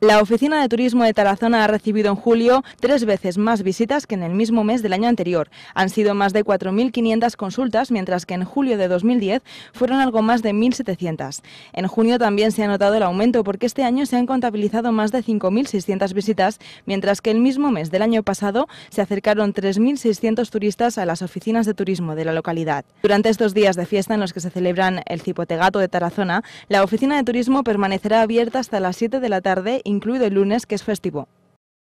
La Oficina de Turismo de Tarazona ha recibido en julio tres veces más visitas que en el mismo mes del año anterior. Han sido más de 4.500 consultas, mientras que en julio de 2010 fueron algo más de 1.700. En junio también se ha notado el aumento porque este año se han contabilizado más de 5.600 visitas, mientras que el mismo mes del año pasado se acercaron 3.600 turistas a las oficinas de turismo de la localidad. Durante estos días de fiesta en los que se celebran el Cipotegato de Tarazona, la Oficina de Turismo permanecerá abierta hasta las 7 de la tarde Incluye el lunes que es festivo.